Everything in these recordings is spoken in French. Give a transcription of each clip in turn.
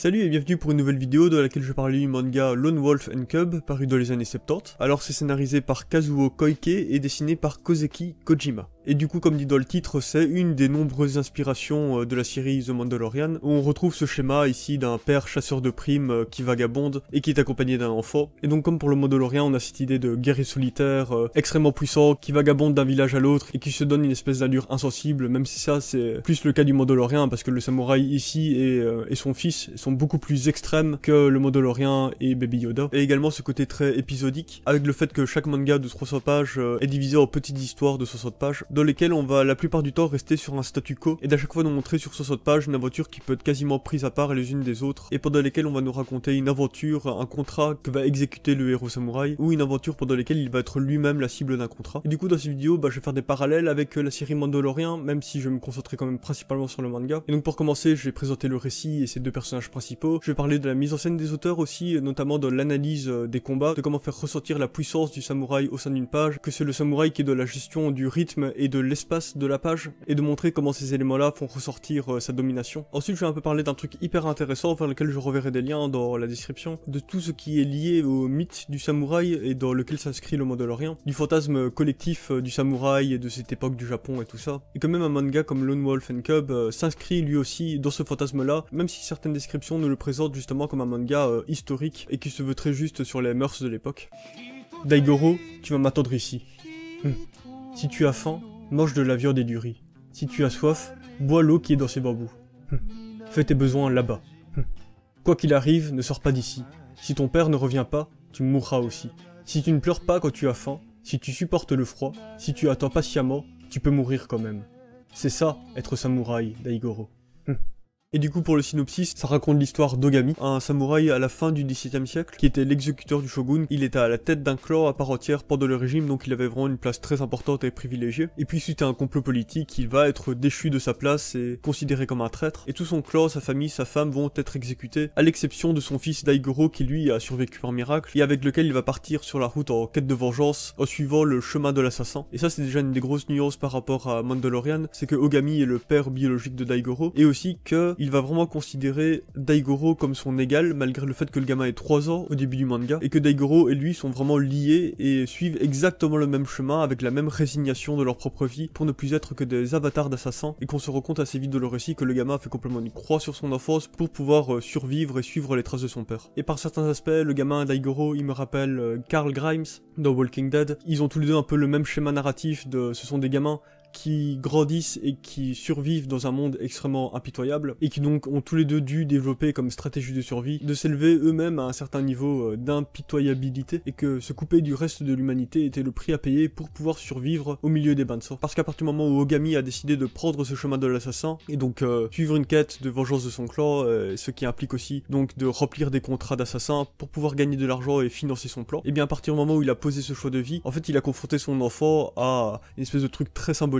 Salut et bienvenue pour une nouvelle vidéo dans laquelle je parle du manga Lone Wolf and Cub paru dans les années 70. Alors c'est scénarisé par Kazuo Koike et dessiné par Koseki Kojima. Et du coup, comme dit dans le titre, c'est une des nombreuses inspirations euh, de la série The Mandalorian, où on retrouve ce schéma ici d'un père chasseur de primes euh, qui vagabonde et qui est accompagné d'un enfant. Et donc comme pour le Mandalorian, on a cette idée de guerrier solitaire euh, extrêmement puissant qui vagabonde d'un village à l'autre et qui se donne une espèce d'allure insensible, même si ça c'est plus le cas du Mandalorian parce que le samouraï ici et, son fils sont beaucoup plus extrêmes que le Mandalorian et Baby Yoda. Et également ce côté très épisodique avec le fait que chaque manga de 300 pages est divisé en petites histoires de 60 pages dans lesquelles on va la plupart du temps rester sur un statu quo et d'à chaque fois nous montrer sur 60 pages une aventure qui peut être quasiment prise à part les unes des autres et pendant lesquelles on va nous raconter une aventure, un contrat que va exécuter le héros samouraï ou une aventure pendant lesquelles il va être lui-même la cible d'un contrat. Et du coup dans cette vidéo bah, je vais faire des parallèles avec euh, la série Mandalorian même si je me concentrer quand même principalement sur le manga. Et donc pour commencer je vais présenter le récit et ses deux personnages principaux, je vais parler de la mise en scène des auteurs aussi notamment de l'analyse euh, des combats, de comment faire ressortir la puissance du samouraï au sein d'une page, que c'est le samouraï qui est de la gestion du rythme et de l'espace de la page et de montrer comment ces éléments-là font ressortir euh, sa domination. Ensuite, je vais un peu parler d'un truc hyper intéressant vers lequel je reverrai des liens dans la description de tout ce qui est lié au mythe du samouraï et dans lequel s'inscrit le monde de l'Orient, du fantasme collectif euh, du samouraï et de cette époque du Japon et tout ça. Et quand même un manga comme Lone Wolf and Cub euh, s'inscrit lui aussi dans ce fantasme-là, même si certaines descriptions nous le présentent justement comme un manga historique et qui se veut très juste sur les mœurs de l'époque. Daigoro, tu vas m'attendre ici. Hmm. Si tu as faim, mange de la viande et du riz. Si tu as soif, bois l'eau qui est dans ces bambous. Hum. Fais tes besoins là-bas. Hum. Quoi qu'il arrive, ne sors pas d'ici. Si ton père ne revient pas, tu mourras aussi. Si tu ne pleures pas quand tu as faim, si tu supportes le froid, si tu attends patiemment, tu peux mourir quand même. C'est ça, être samouraï, Daigoro. Hum. Et du coup, pour le synopsis, ça raconte l'histoire d'Ogami, un samouraï à la fin du XVIIe siècle, qui était l'exécuteur du shogun. Il était à la tête d'un clan à part entière pendant le régime, donc il avait vraiment une place très importante et privilégiée. Et puis, suite à un complot politique, il va être déchu de sa place et considéré comme un traître. Et tout son clan, sa famille, sa femme vont être exécutés, à l'exception de son fils Daigoro, qui lui a survécu par miracle, et avec lequel il va partir sur la route en quête de vengeance, en suivant le chemin de l'assassin. Et ça, c'est déjà une des grosses nuances par rapport à Mandalorian, c'est que Ogami est le père biologique de Daigoro, et aussi que il va vraiment considérer Daigoro comme son égal, malgré le fait que le gamin ait 3 ans au début du manga, et que Daigoro et lui sont vraiment liés et suivent exactement le même chemin avec la même résignation de leur propre vie pour ne plus être que des avatars d'assassins, et qu'on se rend compte assez vite de le récit que le gamin fait complètement une croix sur son enfance pour pouvoir euh, survivre et suivre les traces de son père. Et par certains aspects, le gamin Daigoro, il me rappelle Carl euh, Grimes dans Walking Dead, ils ont tous les deux un peu le même schéma narratif de ce sont des gamins qui grandissent et qui survivent dans un monde extrêmement impitoyable et qui donc ont tous les deux dû développer comme stratégie de survie de s'élever eux-mêmes à un certain niveau euh, d'impitoyabilité et que se couper du reste de l'humanité était le prix à payer pour pouvoir survivre au milieu des bains de sang. Parce qu'à partir du moment où Ogami a décidé de prendre ce chemin de l'assassin et donc euh, suivre une quête de vengeance de son clan, euh, ce qui implique aussi donc de remplir des contrats d'assassins pour pouvoir gagner de l'argent et financer son plan, et bien à partir du moment où il a posé ce choix de vie, en fait il a confronté son enfant à une espèce de truc très symbolique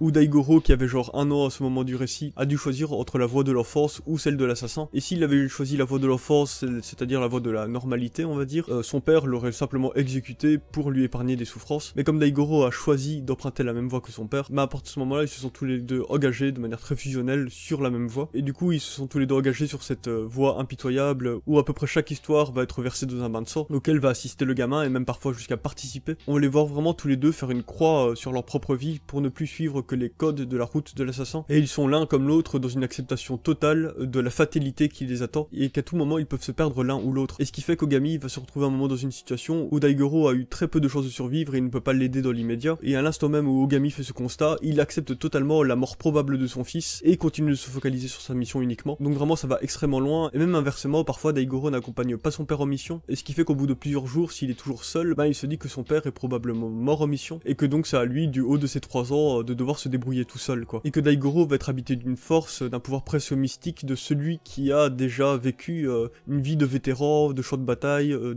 ou euh, Daigoro, qui avait genre un an à ce moment du récit, a dû choisir entre la voie de l'enfance ou celle de l'assassin. Et s'il avait choisi la voie de l'enfance, c'est-à-dire la voie de la normalité, on va dire, euh, son père l'aurait simplement exécuté pour lui épargner des souffrances. Mais comme Daigoro a choisi d'emprunter la même voie que son père, mais bah, à partir de ce moment-là, ils se sont tous les deux engagés de manière très fusionnelle sur la même voie. Et du coup, ils se sont tous les deux engagés sur cette euh, voie impitoyable où à peu près chaque histoire va être versée dans un bain de sang, auquel va assister le gamin et même parfois jusqu'à participer. On va les voir vraiment tous les deux faire une croix sur leur propre vie pour ne plus plus suivre que les codes de la route de l'assassin, et ils sont l'un comme l'autre dans une acceptation totale de la fatalité qui les attend, et qu'à tout moment ils peuvent se perdre l'un ou l'autre. Et ce qui fait qu'Ogami va se retrouver un moment dans une situation où Daigoro a eu très peu de chances de survivre et il ne peut pas l'aider dans l'immédiat, et à l'instant même où Ogami fait ce constat, il accepte totalement la mort probable de son fils, et continue de se focaliser sur sa mission uniquement. Donc vraiment ça va extrêmement loin, et même inversement, parfois Daigoro n'accompagne pas son père en mission, et ce qui fait qu'au bout de plusieurs jours, s'il est toujours seul, ben il se dit que son père est probablement mort en mission, et que donc ça à lui, du haut de ses trois ans, euh, de devoir se débrouiller tout seul, quoi. Et que Daigoro va être habité d'une force, euh, d'un pouvoir presque mystique de celui qui a déjà vécu euh, une vie de vétéran, de champ de bataille, de,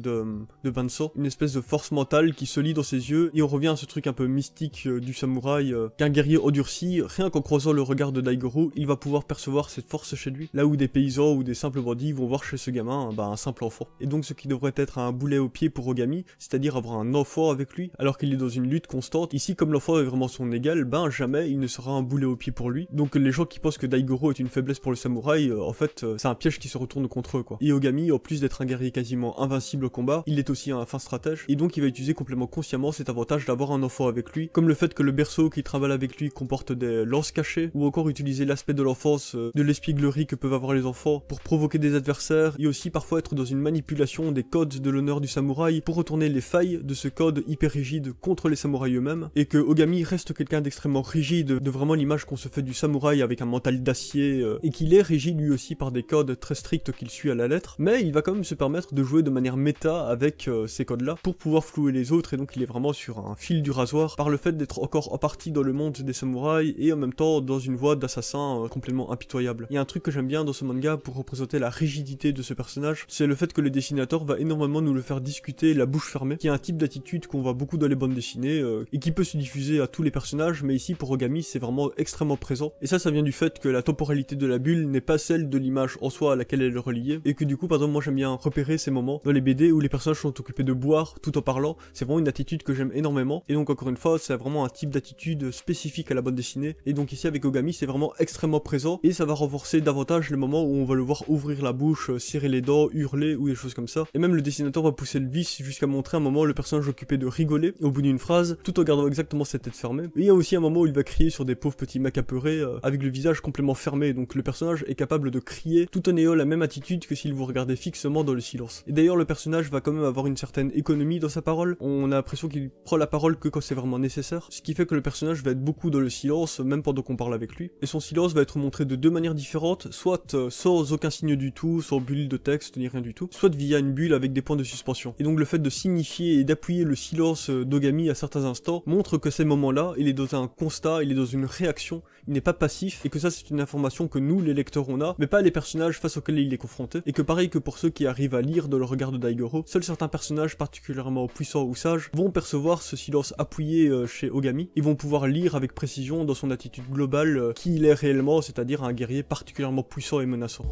de bain Une espèce de force mentale qui se lit dans ses yeux, et on revient à ce truc un peu mystique du samouraï, qu'un guerrier endurci, rien qu'en croisant le regard de Daigoro, il va pouvoir percevoir cette force chez lui. Là où des paysans ou des simples bandits vont voir chez ce gamin, bah, un simple enfant. Et donc ce qui devrait être un boulet au pied pour Ogami, c'est-à-dire avoir un enfant avec lui, alors qu'il est dans une lutte constante. Ici, comme l'enfant est vraiment son égal, ben jamais il ne sera un boulet au pied pour lui. Donc les gens qui pensent que Daigoro est une faiblesse pour le samouraï, euh, en fait, euh, c'est un piège qui se retourne contre eux, quoi. Et Ogami, en plus d'être un guerrier quasiment invincible au combat, il est aussi un fin stratège, et donc il va utiliser complètement consciemment cet avantage d'avoir un enfant avec lui, comme le fait que le berceau qui travaille avec lui comporte des lances cachées, ou encore utiliser l'aspect de l'enfance, euh, de l'espiglerie que peuvent avoir les enfants, pour provoquer des adversaires, et aussi parfois être dans une manipulation des codes de l'honneur du samouraï, pour retourner les failles de ce code hyper rigide contre les samouraïs eux-mêmes, et que Ogami reste quelqu'un extrêmement rigide, de vraiment l'image qu'on se fait du samouraï avec un mental d'acier, euh, et qu'il est rigide lui aussi par des codes très stricts qu'il suit à la lettre, mais il va quand même se permettre de jouer de manière méta avec euh, ces codes-là pour pouvoir flouer les autres, et donc il est vraiment sur un fil du rasoir par le fait d'être encore en partie dans le monde des samouraïs et en même temps dans une voie d'assassin euh, complètement impitoyable. Il y a un truc que j'aime bien dans ce manga pour représenter la rigidité de ce personnage, c'est le fait que le dessinateur va énormément nous le faire discuter la bouche fermée, qui est un type d'attitude qu'on voit beaucoup dans les bandes dessinées et qui peut se diffuser à tous les personnages mais ici pour Ogami c'est vraiment extrêmement présent. Et ça, ça vient du fait que la temporalité de la bulle n'est pas celle de l'image en soi à laquelle elle est reliée, et que du coup, par exemple, moi j'aime bien repérer ces moments dans les BD où les personnages sont occupés de boire tout en parlant, c'est vraiment une attitude que j'aime énormément, et donc encore une fois, c'est vraiment un type d'attitude spécifique à la bande dessinée, et donc ici avec Ogami c'est vraiment extrêmement présent, et ça va renforcer davantage les moments où on va le voir ouvrir la bouche, euh, serrer les dents, hurler ou des choses comme ça, et même le dessinateur va pousser le vice jusqu'à montrer un moment le personnage occupé de rigoler au bout d'une phrase, tout en gardant exactement cette tête fermée. il y a aussi un moment où il va crier sur des pauvres petits mecs euh, avec le visage complètement fermé, donc le personnage est capable de crier tout en ayant la même attitude que s'il vous regardait fixement dans le silence. Et d'ailleurs le personnage va quand même avoir une certaine économie dans sa parole, on a l'impression qu'il prend la parole que quand c'est vraiment nécessaire, ce qui fait que le personnage va être beaucoup dans le silence, même pendant qu'on parle avec lui, et son silence va être montré de deux manières différentes, soit euh, sans aucun signe du tout, sans bulle de texte ni rien du tout, soit via une bulle avec des points de suspension. Et donc le fait de signifier et d'appuyer le silence euh, d'Ogami à certains instants montre que ces moments-là, il est dans constat, il est dans une réaction, il n'est pas passif, et que ça c'est une information que nous, les lecteurs, on a, mais pas les personnages face auxquels il est confronté, et que pareil que pour ceux qui arrivent à lire dans le regard de Daigoro, seuls certains personnages particulièrement puissants ou sages vont percevoir ce silence appuyé euh, chez Ogami, ils vont pouvoir lire avec précision dans son attitude globale euh, qui il est réellement, c'est-à-dire un guerrier particulièrement puissant et menaçant.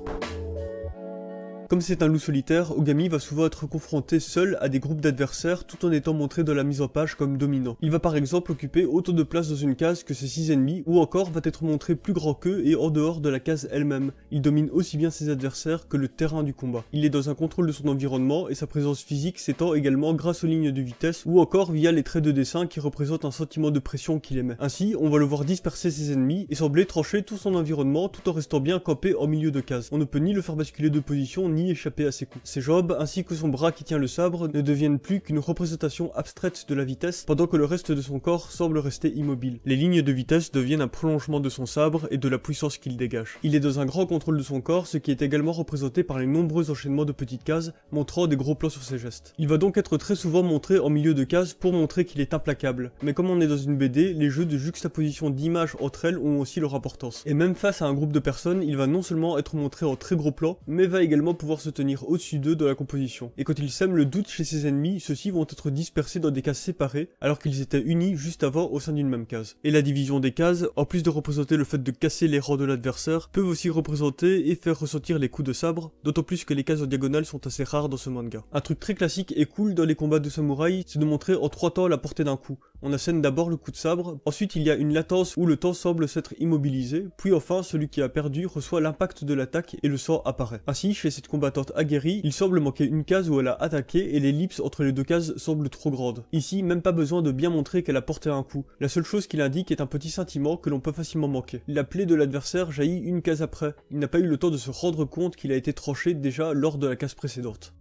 Comme c'est un loup solitaire, Ogami va souvent être confronté seul à des groupes d'adversaires tout en étant montré dans la mise en page comme dominant. Il va par exemple occuper autant de place dans une case que ses 6 ennemis ou encore va être montré plus grand qu'eux et en dehors de la case elle-même. Il domine aussi bien ses adversaires que le terrain du combat. Il est dans un contrôle de son environnement et sa présence physique s'étend également grâce aux lignes de vitesse ou encore via les traits de dessin qui représentent un sentiment de pression qu'il émet. Ainsi, on va le voir disperser ses ennemis et sembler trancher tout son environnement tout en restant bien campé en milieu de case. On ne peut ni le faire basculer de position ni échapper à ses coups. Ses jambes, ainsi que son bras qui tient le sabre, ne deviennent plus qu'une représentation abstraite de la vitesse, pendant que le reste de son corps semble rester immobile. Les lignes de vitesse deviennent un prolongement de son sabre et de la puissance qu'il dégage. Il est dans un grand contrôle de son corps, ce qui est également représenté par les nombreux enchaînements de petites cases, montrant des gros plans sur ses gestes. Il va donc être très souvent montré en milieu de cases pour montrer qu'il est implacable, mais comme on est dans une BD, les jeux de juxtaposition d'images entre elles ont aussi leur importance. Et même face à un groupe de personnes, il va non seulement être montré en très gros plan, mais va également pouvoir se tenir au-dessus d'eux dans la composition. Et quand ils sèment le doute chez ses ennemis, ceux-ci vont être dispersés dans des cases séparées, alors qu'ils étaient unis juste avant au sein d'une même case. Et la division des cases, en plus de représenter le fait de casser les rangs de l'adversaire, peuvent aussi représenter et faire ressentir les coups de sabre, d'autant plus que les cases en diagonale sont assez rares dans ce manga. Un truc très classique et cool dans les combats de samouraï, c'est de montrer en trois temps la portée d'un coup. On assène d'abord le coup de sabre, ensuite il y a une latence où le temps semble s'être immobilisé, puis enfin celui qui a perdu reçoit l'impact de l'attaque et le sang apparaît. Ainsi, chez cette combattante aguerrie, il semble manquer une case où elle a attaqué et l'ellipse entre les deux cases semble trop grande. Ici, même pas besoin de bien montrer qu'elle a porté un coup, la seule chose qu'il indique est un petit sentiment que l'on peut facilement manquer. La plaie de l'adversaire jaillit une case après, il n'a pas eu le temps de se rendre compte qu'il a été tranché déjà lors de la case précédente.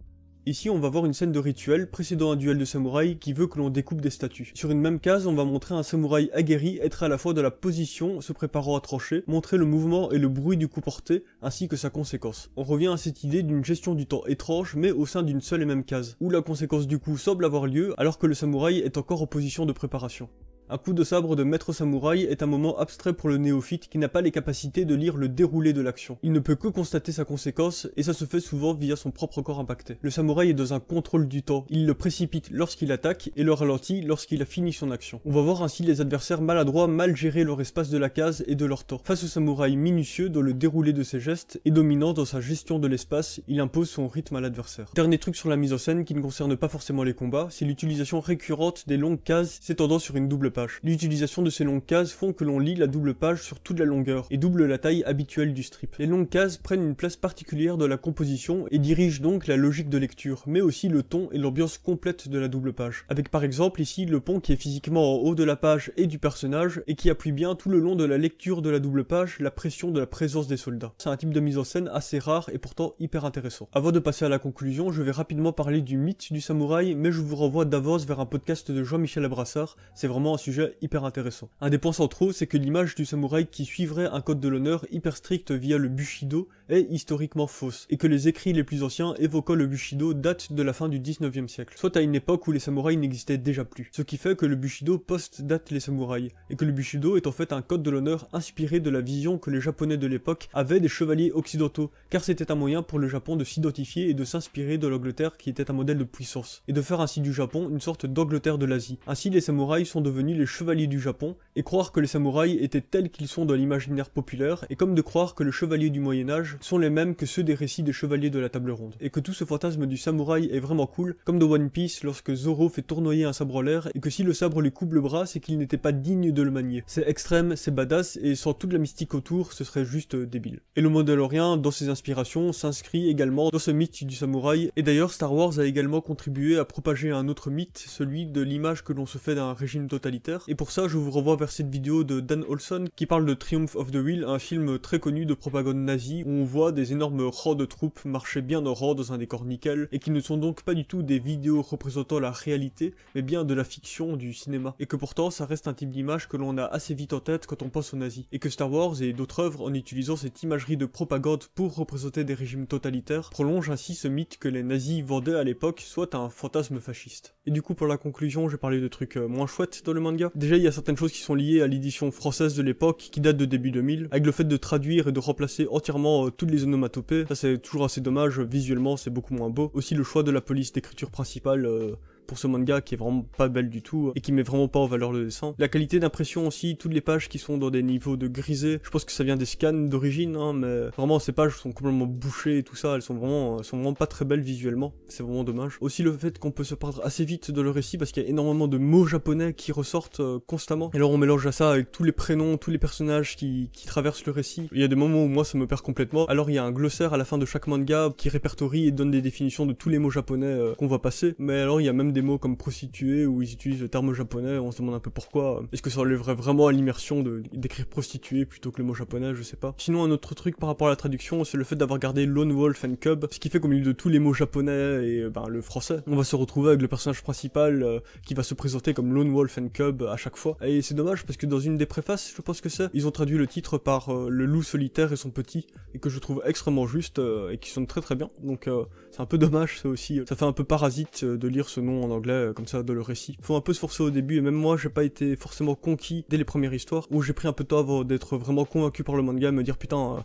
Ici, on va voir une scène de rituel précédant un duel de samouraï qui veut que l'on découpe des statues. Sur une même case, on va montrer un samouraï aguerri être à la fois de la position, se préparant à trancher, montrer le mouvement et le bruit du coup porté, ainsi que sa conséquence. On revient à cette idée d'une gestion du temps étrange, mais au sein d'une seule et même case, où la conséquence du coup semble avoir lieu alors que le samouraï est encore en position de préparation. Un coup de sabre de maître samouraï est un moment abstrait pour le néophyte qui n'a pas les capacités de lire le déroulé de l'action. Il ne peut que constater sa conséquence et ça se fait souvent via son propre corps impacté. Le samouraï est dans un contrôle du temps, il le précipite lorsqu'il attaque et le ralentit lorsqu'il a fini son action. On va voir ainsi les adversaires maladroits mal gérer leur espace de la case et de leur temps. Face au samouraï minutieux dans le déroulé de ses gestes et dominant dans sa gestion de l'espace, il impose son rythme à l'adversaire. Dernier truc sur la mise en scène qui ne concerne pas forcément les combats, c'est l'utilisation récurrente des longues cases s'étendant sur une double page. L'utilisation de ces longues cases font que l'on lit la double page sur toute la longueur et double la taille habituelle du strip. Les longues cases prennent une place particulière dans la composition et dirigent donc la logique de lecture, mais aussi le ton et l'ambiance complète de la double page. Avec par exemple ici le pont qui est physiquement en haut de la page et du personnage et qui appuie bien tout le long de la lecture de la double page la pression de la présence des soldats. C'est un type de mise en scène assez rare et pourtant hyper intéressant. Avant de passer à la conclusion, je vais rapidement parler du mythe du samouraï, mais je vous renvoie d'avance vers un podcast de Jean-Michel Abrassard, c'est vraiment un sujet hyper intéressant. Un des points centraux, c'est que l'image du samouraï qui suivrait un code de l'honneur hyper strict via le Bushido est historiquement fausse, et que les écrits les plus anciens évoquant le Bushido datent de la fin du 19e siècle, soit à une époque où les samouraïs n'existaient déjà plus. Ce qui fait que le Bushido post-date les samouraïs, et que le Bushido est en fait un code de l'honneur inspiré de la vision que les japonais de l'époque avaient des chevaliers occidentaux, car c'était un moyen pour le Japon de s'identifier et de s'inspirer de l'Angleterre qui était un modèle de puissance, et de faire ainsi du Japon une sorte d'Angleterre de l'Asie. Ainsi les samouraïs sont devenus les chevaliers du Japon, et croire que les samouraïs étaient tels qu'ils sont dans l'imaginaire populaire, et comme de croire que les chevaliers du Moyen-Âge sont les mêmes que ceux des récits des chevaliers de la table ronde, et que tout ce fantasme du samouraï est vraiment cool, comme de One Piece lorsque Zoro fait tournoyer un sabre en l'air, et que si le sabre lui coupe le bras, c'est qu'il n'était pas digne de le manier. C'est extrême, c'est badass, et sans toute la mystique autour, ce serait juste débile. Et le Mandalorian, dans ses inspirations, s'inscrit également dans ce mythe du samouraï, et d'ailleurs Star Wars a également contribué à propager un autre mythe, celui de l'image que l'on se fait d'un régime totalitaire et pour ça, je vous revois vers cette vidéo de Dan Olson qui parle de Triumph of the Will, un film très connu de propagande nazie où on voit des énormes rangs de troupes marcher bien en rang dans un décor nickel et qui ne sont donc pas du tout des vidéos représentant la réalité mais bien de la fiction du cinéma. Et que pourtant, ça reste un type d'image que l'on a assez vite en tête quand on pense aux nazis. Et que Star Wars et d'autres œuvres, en utilisant cette imagerie de propagande pour représenter des régimes totalitaires, prolongent ainsi ce mythe que les nazis vendaient à l'époque soit un fantasme fasciste. Et du coup, pour la conclusion, j'ai parlé de trucs euh, moins chouettes dans le manga. Déjà, il y a certaines choses qui sont liées à l'édition française de l'époque, qui date de début 2000, avec le fait de traduire et de remplacer entièrement euh, toutes les onomatopées. Ça, c'est toujours assez dommage. Visuellement, c'est beaucoup moins beau. Aussi, le choix de la police d'écriture principale, euh, pour ce manga qui est vraiment pas belle du tout et qui met vraiment pas en valeur le dessin. La qualité d'impression aussi, toutes les pages qui sont dans des niveaux de grisé, je pense que ça vient des scans d'origine, hein, mais vraiment ces pages sont complètement bouchées et tout ça, elles sont vraiment, euh, sont vraiment pas très belles visuellement, c'est vraiment dommage. Aussi le fait qu'on peut se perdre assez vite dans le récit parce qu'il y a énormément de mots japonais qui ressortent euh, constamment. Et alors on mélange à ça avec tous les prénoms, tous les personnages qui, traversent le récit. Il y a des moments où moi ça me perd complètement. Alors il y a un glossaire à la fin de chaque manga qui répertorie et donne des définitions de tous les mots japonais euh, qu'on va passer, mais alors il y a même des des mots comme prostituée où ils utilisent le terme japonais, on se demande un peu pourquoi. Est-ce que ça enlèverait vraiment à l'immersion de, d'écrire prostituée plutôt que le mot japonais, je sais pas. Sinon, un autre truc par rapport à la traduction, c'est le fait d'avoir gardé Lone Wolf and Cub, ce qui fait qu'au milieu de tous les mots japonais et ben, le français, on va se retrouver avec le personnage principal euh, qui va se présenter comme Lone Wolf and Cub à chaque fois. Et c'est dommage parce que dans une des préfaces, je pense que c'est, ils ont traduit le titre par euh, Le loup solitaire et son petit, et que je trouve extrêmement juste euh, et qui sonne très très bien. Donc c'est un peu dommage, ça aussi. Ça fait un peu parasite de lire ce nom en anglais, euh, comme ça, dans le récit. Faut un peu se forcer au début, et même moi, j'ai pas été forcément conquis dès les premières histoires, où j'ai pris un peu de temps avant d'être vraiment convaincu par le manga, me dire putain, euh,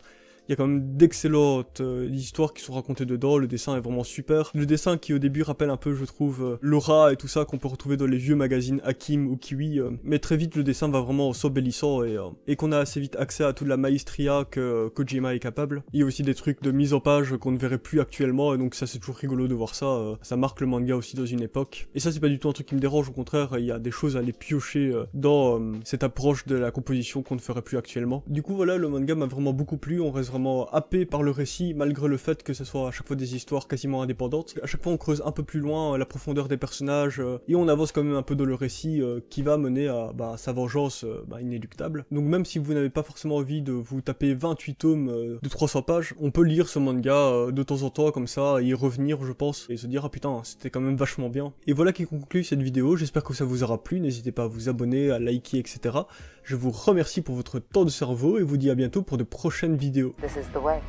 il y a quand même d'excellentes euh, histoires qui sont racontées dedans. Le dessin est vraiment super. Le dessin qui au début rappelle un peu, je trouve, euh, l'aura et tout ça qu'on peut retrouver dans les vieux magazines Hakim ou Kiwi. Euh. mais très vite, le dessin va vraiment s'embellissant et, et qu'on a assez vite accès à toute la maestria que Kojima est capable. Il y a aussi des trucs de mise en page qu'on ne verrait plus actuellement. Et donc ça, c'est toujours rigolo de voir ça. ça marque le manga aussi dans une époque. Et ça, c'est pas du tout un truc qui me dérange. Au contraire, il y a des choses à aller piocher dans cette approche de la composition qu'on ne ferait plus actuellement. Du coup, voilà, le manga m'a vraiment beaucoup plu. On reste vraiment happé par le récit, malgré le fait que ce soit à chaque fois des histoires quasiment indépendantes. À chaque fois, on creuse un peu plus loin euh, la profondeur des personnages euh, et on avance quand même un peu dans le récit euh, qui va mener à bah, sa vengeance bah, inéluctable. Donc même si vous n'avez pas forcément envie de vous taper 28 tomes de 300 pages, on peut lire ce manga de temps en temps comme ça y revenir, je pense, et se dire ah putain, c'était quand même vachement bien. Et voilà qui conclut cette vidéo. J'espère que ça vous aura plu. N'hésitez pas à vous abonner, à liker, etc. Je vous remercie pour votre temps de cerveau et vous dis à bientôt pour de prochaines vidéos. This is the way.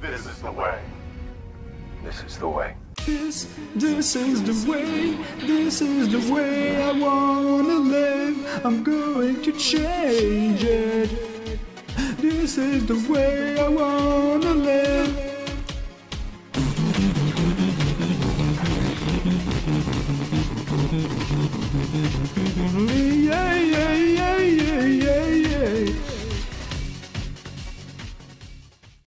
This is the way. This is the way. This, this is the way, this is the way I wanna live. I'm going to change it. This is the way I wanna live. Yeah, yeah.